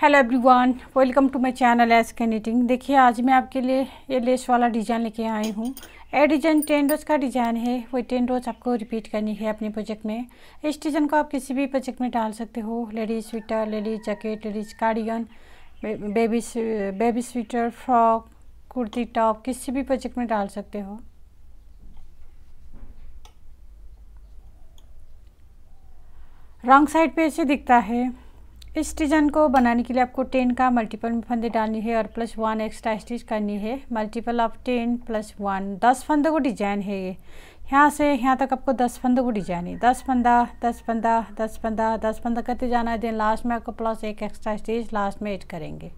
hello everyone welcome to my channel S K knitting देखिए आज मैं आपके लिए ये लेस वाला डिज़ाइन लेके आई हूँ ए डिज़ाइन टेन रोज का डिज़ाइन है वो टेन रोज आपको रिपीट करनी है अपने प्रोजेक्ट में इस डिज़ाइन को आप किसी भी प्रोजेक्ट में डाल सकते हो ladies sweater ladies jacket ladies cardigan baby baby sweater frock kurti top किसी भी प्रोजेक्ट में डाल सकते हो रॉन्ग साइड पर ऐसे दिखता है इस डिजाइन को बनाने के लिए आपको टेन का मल्टीपल में फंदे डालनी है और प्लस वन एक्स्ट्रा स्टिच करनी है multiple of ten plus one दस फंदों को डिजाइन है ये यहाँ से यहाँ तक आपको दस फंदों को डिजाइन है दस फंदा दस फंदा दस फंदा दस फंदा करते जाना है देन लास्ट में आपको प्लस एक एक्स्ट्रा स्टिच लास्ट में एड करेंगे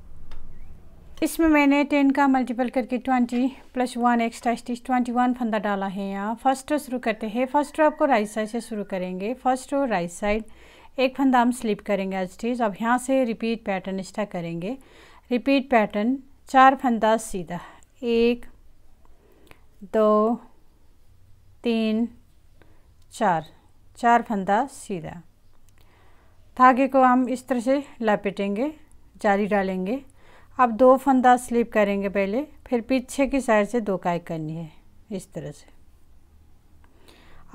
इसमें मैंने टेन का मल्टीपल करके twenty plus one extra stitch twenty one फंदा डाला है यहाँ फर्स्ट शुरू करते हैं फर्स्ट आपको राइट साइड से शुरू करेंगे फर्स्ट राइट साइड एक फंदा हम स्लिप करेंगे एज टीज अब यहाँ से रिपीट पैटर्न इस्टा करेंगे रिपीट पैटर्न चार फंदा सीधा एक दो तीन चार चार फंदा सीधा धागे को हम इस तरह से लपेटेंगे जाली डालेंगे अब दो फंदा स्लिप करेंगे पहले फिर पीछे की साइड से दो काय करनी है इस तरह से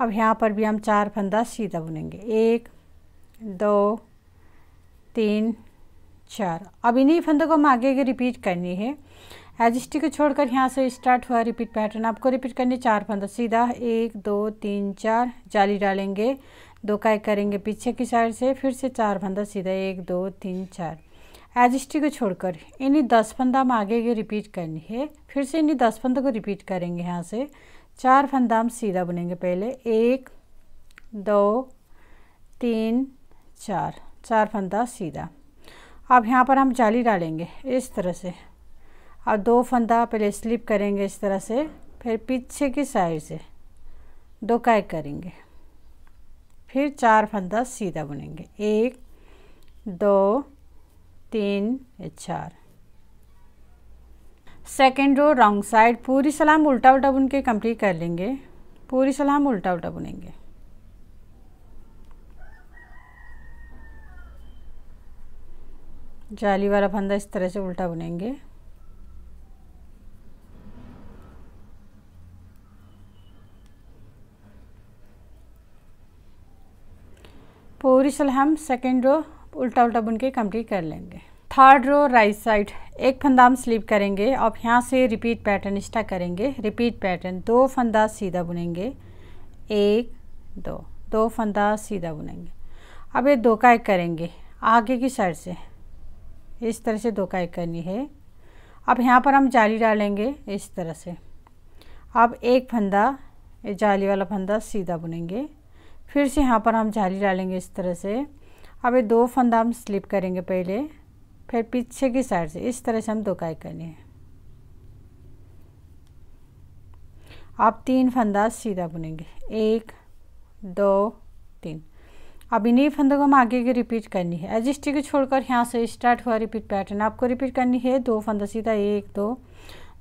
अब यहाँ पर भी हम चार फंदा सीधा बुनेंगे एक दो तीन चार अब इन्हीं फंदों को हम आगे आगे रिपीट करनी है एजिस्टी को छोड़कर यहाँ से स्टार्ट हुआ रिपीट पैटर्न आपको रिपीट है चार फंदा सीधा एक दो तीन चार जाली डालेंगे दो काय करेंगे पीछे की साइड से फिर से चार फंदा सीधा एक दो तीन चार एजिस्टी को छोड़कर इन्हीं दस फंदा हम आगे आगे रिपीट करनी है फिर से इन्हीं दस फंदों को रिपीट करेंगे यहाँ से चार फंदा हम सीधा बुनेंगे पहले एक दो तीन चार चार फंदा सीधा अब यहाँ पर हम जाली डालेंगे इस तरह से और दो फंदा पहले स्लिप करेंगे इस तरह से फिर पीछे की साइड से दो काय करेंगे फिर चार फंदा सीधा बुनेंगे एक दो तीन चार सेकेंड रो रॉन्ग साइड पूरी सलाम उल्टा उल्टा बुन के कंप्लीट कर लेंगे पूरी सलाम उल्टा उल्टा बुनेंगे जाली वाला फंदा इस तरह से उल्टा बुनेंगे पूरी सल हम सेकेंड रो उल्टा उल्टा बुन के कंप्लीट कर लेंगे थर्ड रो राइट साइड एक फंदा हम स्लीप करेंगे और यहाँ से रिपीट पैटर्न स्टार्ट करेंगे रिपीट पैटर्न दो फंदा सीधा बुनेंगे एक दो दो फंदा सीधा बुनेंगे अब ये दो का एक करेंगे आगे की साइड से इस तरह से धोकाई करनी है अब यहाँ पर हम जाली डालेंगे इस तरह से अब एक फंदा ये जाली वाला फंदा सीधा बुनेंगे फिर से यहाँ पर हम जाली डालेंगे इस तरह से अब ये दो फंदा हम स्लिप करेंगे पहले फिर पीछे की साइड से इस तरह से हम धोकाई करनी है आप तीन फंदा सीधा बुनेंगे एक दो तीन अब इन्हीं फंदों को हम आगे की रिपीट करनी है एज स्टिक छोड़कर यहाँ से स्टार्ट हुआ रिपीट पैटर्न आपको रिपीट करनी है दो फंदा सीधा एक दो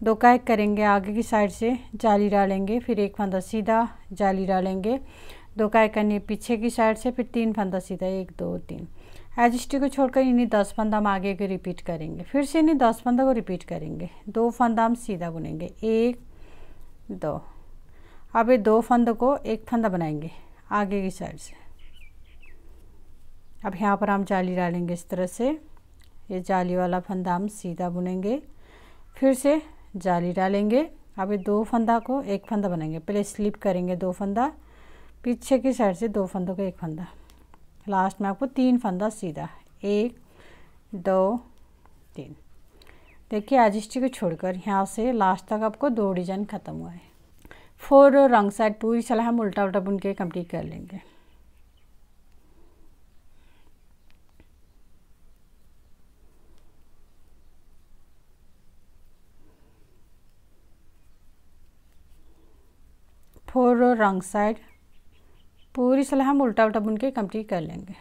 दो का एक करेंगे आगे की साइड से जाली डालेंगे फिर एक फंदा सीधा जाली डालेंगे दो का एक करनी पीछे की साइड से फिर तीन फंदा सीधा एक दो तीन एज स्टिक को छोड़कर इन्हीं दस फंदा हम आगे के रिपीट करेंगे फिर से इन्हीं दस फंदा को रिपीट करेंगे दो फंदा हम सीधा बुनेंगे एक दो अब ये दो फंद को एक फंदा बनाएंगे आगे की साइड से अब यहाँ पर हम जाली डालेंगे इस तरह से ये जाली वाला फंदा हम सीधा बुनेंगे फिर से जाली डालेंगे अब ये दो फंदा को एक फंदा बनाएंगे पहले स्लिप करेंगे दो फंदा पीछे की साइड से दो फंदों का एक फंदा लास्ट में आपको तीन फंदा सीधा एक दो तीन देखिए आज को छोड़कर यहाँ से लास्ट तक आपको दो डिजाइन ख़त्म हुआ है फोर रंग साइड पूरी सलाह हम उल्टा उल्टा बुन के कम्प्लीट कर लेंगे फोर रो रॉन्ग साइड पूरी सलाह हम उल्टा उल्टा बुन के कंप्लीट कर लेंगे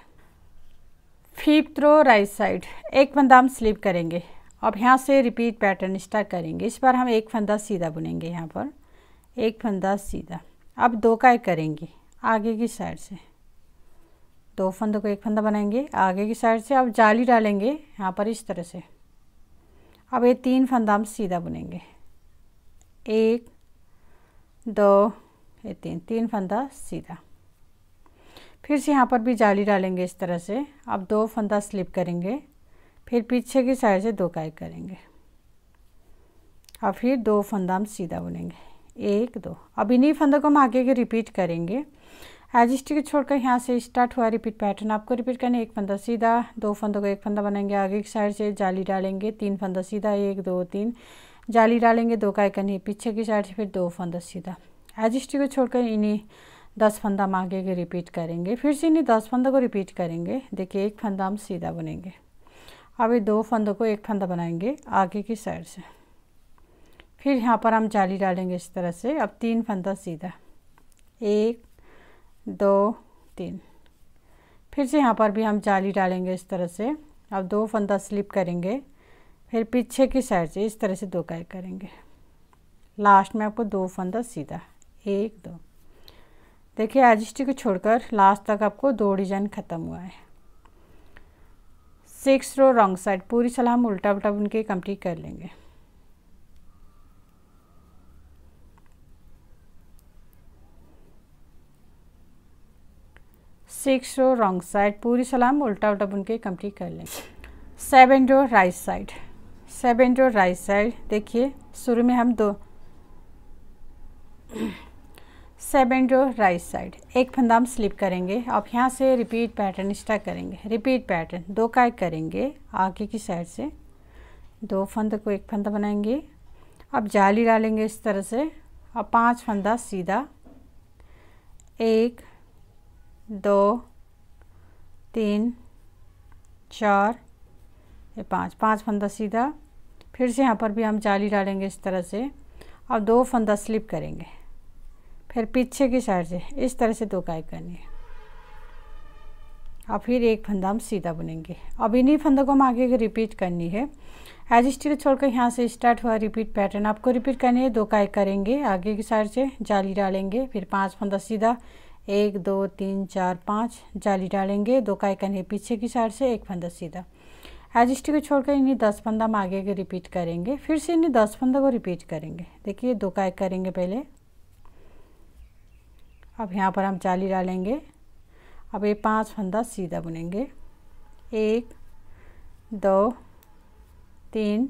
फिफ्थ रो राइट साइड एक फंदा हम स्लिप करेंगे अब यहाँ से रिपीट पैटर्न स्टार्ट करेंगे इस बार हम एक फंदा सीधा बुनेंगे यहाँ पर एक फंदा सीधा अब दो का एक करेंगे आगे की साइड से दो फंदों को एक फंदा बनाएंगे आगे की साइड से अब जाली डालेंगे यहाँ पर इस तरह से अब ये तीन फंदा हम सीधा बुनेंगे एक दो ये तीन तीन फंदा सीधा फिर से यहाँ पर भी जाली डालेंगे इस तरह से अब दो फंदा स्लिप करेंगे फिर पीछे की साइड से दो काई करेंगे और फिर दो फंदा हम सीधा बुनेंगे एक दो अब इन्हीं फंदों को हम आगे के रिपीट करेंगे एज स्टिक छोड़कर यहाँ से स्टार्ट हुआ रिपीट पैटर्न आपको रिपीट करना है एक फंदा सीधा दो फंदों को एक फंदा बनाएंगे आगे की साइड से जाली डालेंगे तीन फंदा सीधा एक दो तीन जाली डालेंगे दो काय करनी पीछे की साइड से फिर दो फंदा सीधा एज को छोड़कर इन्हीं दस फंदा हम आगे के रिपीट करेंगे फिर से इन्हीं दस फंदों को रिपीट करेंगे देखिए एक फंदा हम सीधा बुनेंगे अब ये दो फंदों को एक फंदा बनाएंगे आगे की साइड से फिर यहाँ पर हम जाली डालेंगे इस तरह से अब तीन फंदा सीधा एक दो तीन फिर से यहाँ पर भी हम जाली डालेंगे इस तरह से अब दो फंदा स्लिप करेंगे फिर पीछे की साइड से इस तरह से दो कैक करेंगे लास्ट में आपको दो फंदा सीधा एक दो देखिए स्टिक को छोड़कर लास्ट तक आपको दो डिजाइन ख़त्म हुआ है सिक्स रो रॉन्ग साइड पूरी सलाह हम उल्टा उल्टा उनके कंप्लीट कर लेंगे सिक्स रो रॉन्ग साइड पूरी सलाम उल्टा उल्टा बुन के कर लेंगे seven row right side seven row right side देखिए शुरू में हम दो सेवन रो राइट साइड एक फंदा हम स्लिप करेंगे आप यहाँ से रिपीट पैटर्न स्टार्ट करेंगे रिपीट पैटर्न दो का एक करेंगे आगे की साइड से दो फंद को एक फंदा बनाएंगे अब जाली डालेंगे इस तरह से अब पांच फंदा सीधा एक दो तीन चार ये पाँच पाँच फंदा सीधा फिर से यहाँ पर भी हम जाली डालेंगे इस तरह से अब दो फंदा स्लिप करेंगे फिर पीछे की साइड से इस तरह से दो काई करनी है और फिर एक फंदा हम सीधा बुनेंगे अब इन्हीं फंदों को हम आगे रिपीट करनी है एज स्टिल छोड़कर यहाँ से स्टार्ट हुआ रिपीट पैटर्न आपको रिपीट करनी है दो काई करेंगे आगे की साइड से जाली डालेंगे फिर पांच फंदा सीधा एक दो तीन चार पाँच जाली डालेंगे दो काई करनी है पीछे की साइड से एक फंदा सीधा एज स्टिल को छोड़कर इन्हीं दस फंदा हम आगे के रिपीट करेंगे फिर से इन्हीं दस फंदों को रिपीट करेंगे देखिए दो काई करेंगे पहले अब यहाँ पर हम चाली डालेंगे अब ये पांच फंदा सीधा बुनेंगे एक दो तीन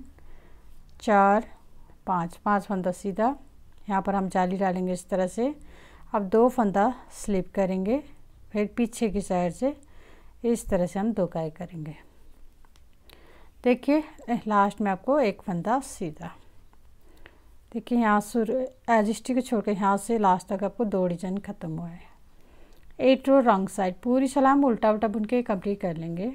चार पाँच पाँच फंदा सीधा यहाँ पर हम चाली डालेंगे इस तरह से अब दो फंदा स्लिप करेंगे फिर पीछे की साइड से इस तरह से हम दो काई करेंगे देखिए लास्ट में आपको एक फंदा सीधा देखिए यहाँ शुरू एजिस्टी को छोड़कर यहाँ से लास्ट तक आपको दो डिजाइन ख़त्म हुआ है एट रो रॉन्ग साइड पूरी सलाम उल्टा उल्टा बुन के कंप्लीट कर लेंगे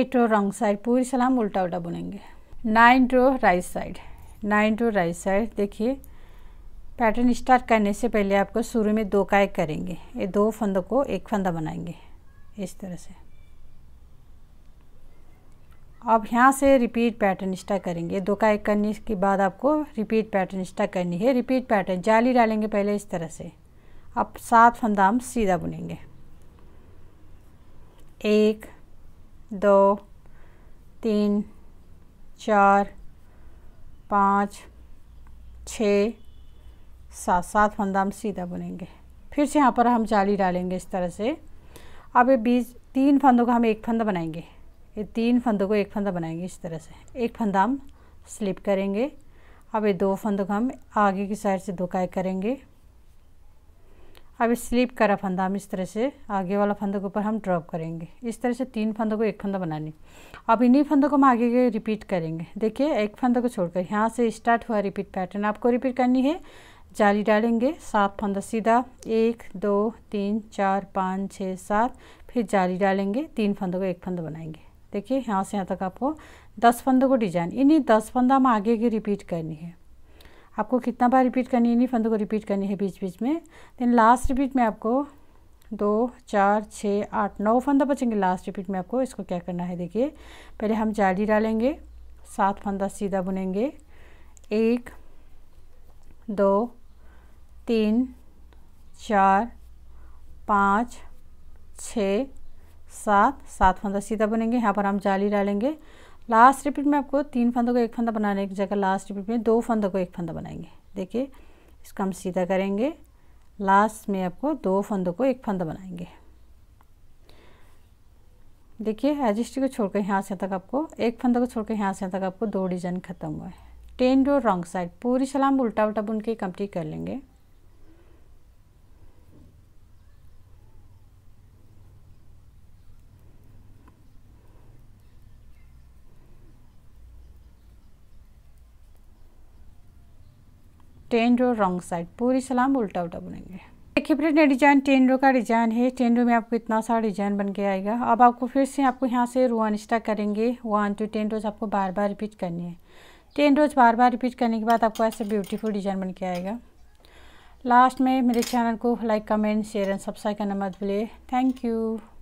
एट रो रॉन्ग साइड पूरी सलाम उल्टा उल्टा बुनेंगे nine row right side nine row right side देखिए पैटर्न स्टार्ट करने से पहले आपको शुरू में दो काय करेंगे ये दो फंदों को एक फंदा बनाएंगे इस तरह से अब यहाँ से रिपीट पैटर्न स्टार्ट करेंगे दो का एक करने के बाद आपको रिपीट पैटर्न स्टार्ट करनी है रिपीट पैटर्न जाली डालेंगे पहले इस तरह से अब सात फंदा हम सीधा बुनेंगे एक दो तीन चार पाँच छः साथ साथ फंदा हम सीधा बुनेंगे फिर से यहाँ पर हम जाली डालेंगे इस तरह से अब ये बीच तीन फंदों का हम एक फंदा बनाएंगे ये तीन फंदों को एक फंदा बनाएंगे इस तरह से एक फंदा हम स्लिप करेंगे अब ये दो फंदों का हम आगे की साइड से दो करेंगे अब ये स्लिप करा फंदा हम इस तरह से आगे वाला फंदों के ऊपर हम ड्रॉप करेंगे इस तरह से तीन फंदों को एक फंदा बनाने अब इन्हीं फंदों को हम आगे के रिपीट करेंगे देखिए एक फंदों को छोड़कर यहाँ से स्टार्ट हुआ रिपीट पैटर्न आपको रिपीट करनी है जाली डालेंगे सात फंदा सीधा एक दो तीन चार पाँच छः सात फिर जाली डालेंगे तीन फंदों को एक फंदा बनाएंगे देखिए यहाँ से यहाँ तक आपको दस फंदों को डिजाइन इन्हीं दस फंदा हम आगे की रिपीट करनी है आपको कितना बार रिपीट करनी है इन्हीं फंदों को रिपीट करनी है बीच बीच में देन लास्ट रिपीट में आपको दो चार छः आठ नौ फंदा बचेंगे लास्ट रिपीट में आपको इसको क्या करना है देखिए पहले हम जाली डालेंगे सात फंदा सीधा बुनेंगे एक दो तीन चार पाँच छः सात सात फंदा सीधा बनेंगे यहाँ पर हम जाली डालेंगे लास्ट रिपीट में आपको तीन फंदों को एक फंदा बनाने की जगह लास्ट रिपीट में दो फंदों को एक फंदा बनाएंगे देखिए इसको हम सीधा करेंगे लास्ट में आपको दो फंदों को एक फंदा बनाएंगे देखिए एजिस्ट्री को छोड़कर यहाँ से तक आपको एक फंदा को छोड़कर यहाँ से तक आपको दो डिजाइन खत्म हुआ है टेन डो रॉन्ग साइड पूरी सलाम उल्टा उल्टा बुन के कंप्लीट कर लेंगे टेन रो रॉन्ग साइड पूरी सलाम उल्टा उल्टा बुनेंगे देखिए फिर डिजाइन टेन रो का डिजाइन है टेन रो में आपको इतना सारा डिजाइन बन के आएगा अब आपको फिर से आपको यहाँ से रो वन स्टा करेंगे वन टू टेन रोज आपको बार बार रिपीट करनी है टेन रोज बार बार रिपीट करने के बाद आपको ऐसे ब्यूटीफुल डिजाइन बन के आएगा लास्ट में मेरे चैनल को like comment share and subscribe करना मत भूलिए थैंक यू